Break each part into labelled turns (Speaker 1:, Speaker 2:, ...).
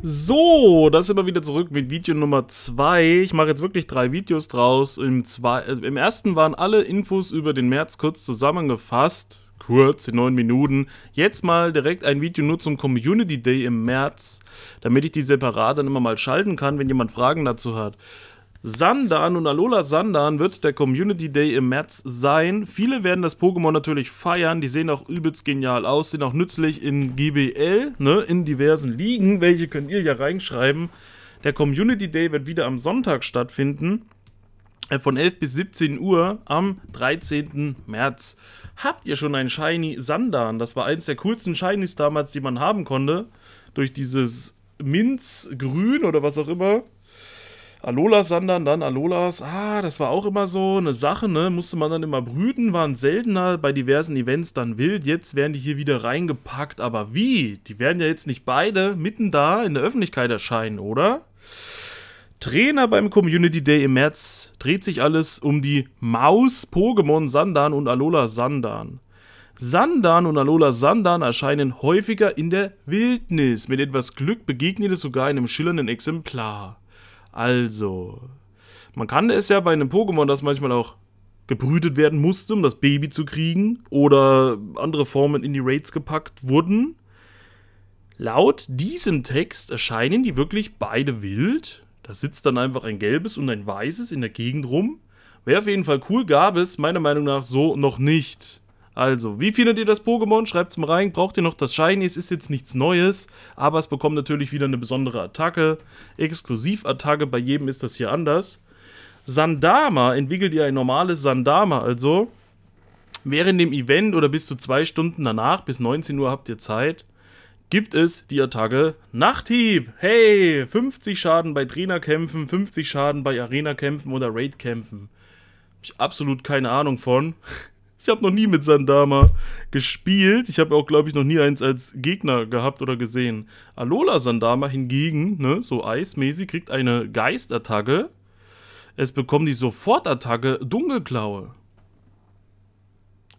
Speaker 1: So, das sind wir wieder zurück mit Video Nummer 2. Ich mache jetzt wirklich drei Videos draus. Im, zwei, äh, Im, ersten waren alle Infos über den März kurz zusammengefasst. Kurz, in neun Minuten. Jetzt mal direkt ein Video nur zum Community Day im März, damit ich die separat dann immer mal schalten kann, wenn jemand Fragen dazu hat. Sandan und Alola Sandan wird der Community Day im März sein. Viele werden das Pokémon natürlich feiern. Die sehen auch übelst genial aus, sind auch nützlich in GBL, ne, in diversen Ligen. Welche könnt ihr ja reinschreiben. Der Community Day wird wieder am Sonntag stattfinden. Äh, von 11 bis 17 Uhr am 13. März. Habt ihr schon ein Shiny Sandan? Das war eins der coolsten Shinies damals, die man haben konnte. Durch dieses Minzgrün oder was auch immer. Alola Sandern, dann Alolas. Ah, das war auch immer so eine Sache, ne? Musste man dann immer brüten, waren seltener bei diversen Events dann wild. Jetzt werden die hier wieder reingepackt, aber wie? Die werden ja jetzt nicht beide mitten da in der Öffentlichkeit erscheinen, oder? Trainer beim Community Day im März dreht sich alles um die Maus Pokémon Sandan und Alola Sandan. Sandan und Alola Sandan erscheinen häufiger in der Wildnis. Mit etwas Glück begegnet es sogar einem schillernden Exemplar. Also, man kann es ja bei einem Pokémon, das manchmal auch gebrütet werden musste, um das Baby zu kriegen, oder andere Formen in die Raids gepackt wurden. Laut diesem Text erscheinen die wirklich beide wild. Da sitzt dann einfach ein gelbes und ein weißes in der Gegend rum. Wäre auf jeden Fall cool, gab es meiner Meinung nach so noch nicht. Also, wie findet ihr das Pokémon? Schreibt es mal rein. Braucht ihr noch das Shiny? Es ist jetzt nichts Neues, aber es bekommt natürlich wieder eine besondere Attacke. Exklusivattacke, bei jedem ist das hier anders. Sandama entwickelt ihr ein normales Sandama, also während dem Event oder bis zu zwei Stunden danach, bis 19 Uhr habt ihr Zeit, gibt es die Attacke Nachthieb. Hey, 50 Schaden bei Trainerkämpfen, 50 Schaden bei Arena-Kämpfen oder Raidkämpfen. Hab ich absolut keine Ahnung von. Ich habe noch nie mit Sandama gespielt. Ich habe auch, glaube ich, noch nie eins als Gegner gehabt oder gesehen. Alola Sandama hingegen, ne, so eismäßig, kriegt eine Geistattacke. Es bekommt die Sofortattacke Dunkelklaue.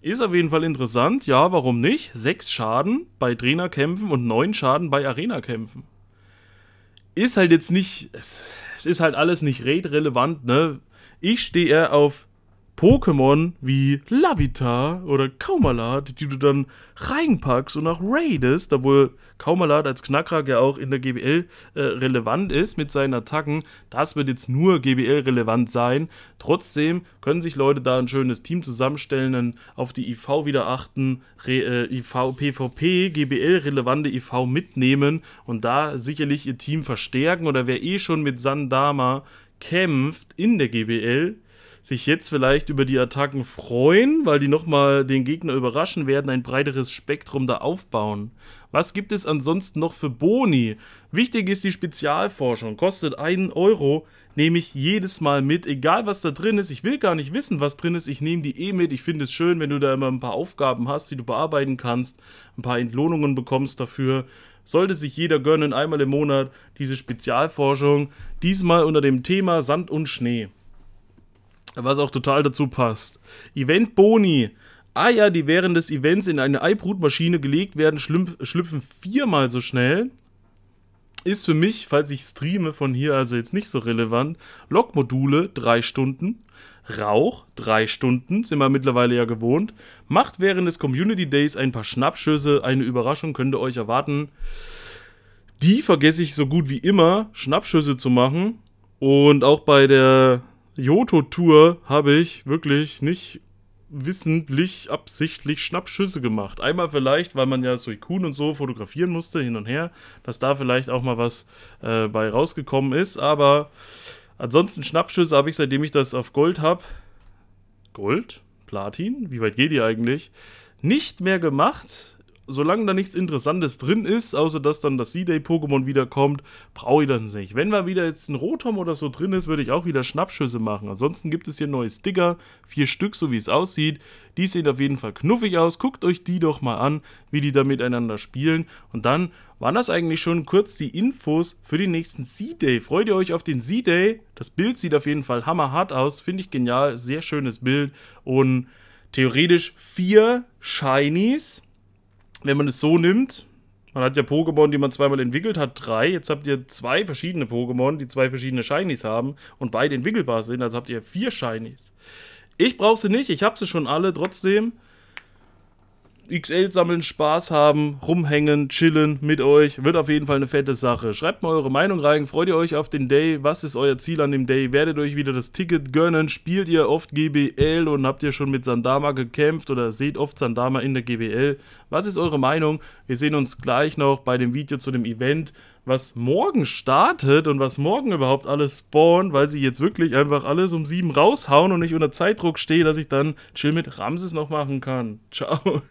Speaker 1: Ist auf jeden Fall interessant. Ja, warum nicht? Sechs Schaden bei Trainerkämpfen und neun Schaden bei Arenakämpfen. Ist halt jetzt nicht. Es, es ist halt alles nicht raid-relevant, ne? Ich stehe eher auf Pokémon wie Lavita oder Kaumalat, die du dann reinpackst und auch raidest, obwohl Kaumalat als Knackrack ja auch in der GBL äh, relevant ist mit seinen Attacken, das wird jetzt nur GBL relevant sein. Trotzdem können sich Leute da ein schönes Team zusammenstellen, dann auf die IV wieder achten, Re äh, IV, PvP, GBL relevante IV mitnehmen und da sicherlich ihr Team verstärken oder wer eh schon mit Sandama kämpft in der GBL, sich jetzt vielleicht über die Attacken freuen, weil die nochmal den Gegner überraschen werden, ein breiteres Spektrum da aufbauen. Was gibt es ansonsten noch für Boni? Wichtig ist die Spezialforschung, kostet 1 Euro, nehme ich jedes Mal mit, egal was da drin ist. Ich will gar nicht wissen, was drin ist, ich nehme die eh mit. Ich finde es schön, wenn du da immer ein paar Aufgaben hast, die du bearbeiten kannst, ein paar Entlohnungen bekommst dafür. Sollte sich jeder gönnen, einmal im Monat diese Spezialforschung, diesmal unter dem Thema Sand und Schnee. Was auch total dazu passt. Event Boni. Eier, ah die während des Events in eine Eibrutmaschine gelegt werden, schlüpfen viermal so schnell. Ist für mich, falls ich streame, von hier also jetzt nicht so relevant. Logmodule, drei Stunden. Rauch, drei Stunden, sind wir mittlerweile ja gewohnt. Macht während des Community Days ein paar Schnappschüsse. Eine Überraschung könnte euch erwarten. Die vergesse ich so gut wie immer, Schnappschüsse zu machen. Und auch bei der Joto-Tour habe ich wirklich nicht wissentlich, absichtlich Schnappschüsse gemacht. Einmal vielleicht, weil man ja Suikun und so fotografieren musste, hin und her, dass da vielleicht auch mal was äh, bei rausgekommen ist. Aber ansonsten Schnappschüsse habe ich, seitdem ich das auf Gold habe. Gold? Platin? Wie weit geht die eigentlich? Nicht mehr gemacht solange da nichts Interessantes drin ist, außer dass dann das C-Day-Pokémon wiederkommt, brauche ich das nicht. Wenn mal wieder jetzt ein Rotom oder so drin ist, würde ich auch wieder Schnappschüsse machen. Ansonsten gibt es hier neue Sticker, vier Stück, so wie es aussieht. Die sehen auf jeden Fall knuffig aus. Guckt euch die doch mal an, wie die da miteinander spielen. Und dann waren das eigentlich schon kurz die Infos für den nächsten Z-Day. Freut ihr euch auf den Z-Day? Das Bild sieht auf jeden Fall hammerhart aus. Finde ich genial. Sehr schönes Bild. Und theoretisch vier Shinies wenn man es so nimmt, man hat ja Pokémon, die man zweimal entwickelt hat, drei. Jetzt habt ihr zwei verschiedene Pokémon, die zwei verschiedene Shinies haben und beide entwickelbar sind. Also habt ihr vier Shinies. Ich brauche sie nicht, ich habe sie schon alle trotzdem. XL sammeln, Spaß haben, rumhängen, chillen mit euch. Wird auf jeden Fall eine fette Sache. Schreibt mal eure Meinung rein. Freut ihr euch auf den Day? Was ist euer Ziel an dem Day? Werdet euch wieder das Ticket gönnen? Spielt ihr oft GBL und habt ihr schon mit Sandama gekämpft oder seht oft Sandama in der GBL? Was ist eure Meinung? Wir sehen uns gleich noch bei dem Video zu dem Event, was morgen startet und was morgen überhaupt alles spawnt, weil sie jetzt wirklich einfach alles um sieben raushauen und ich unter Zeitdruck stehe, dass ich dann Chill mit Ramses noch machen kann. Ciao.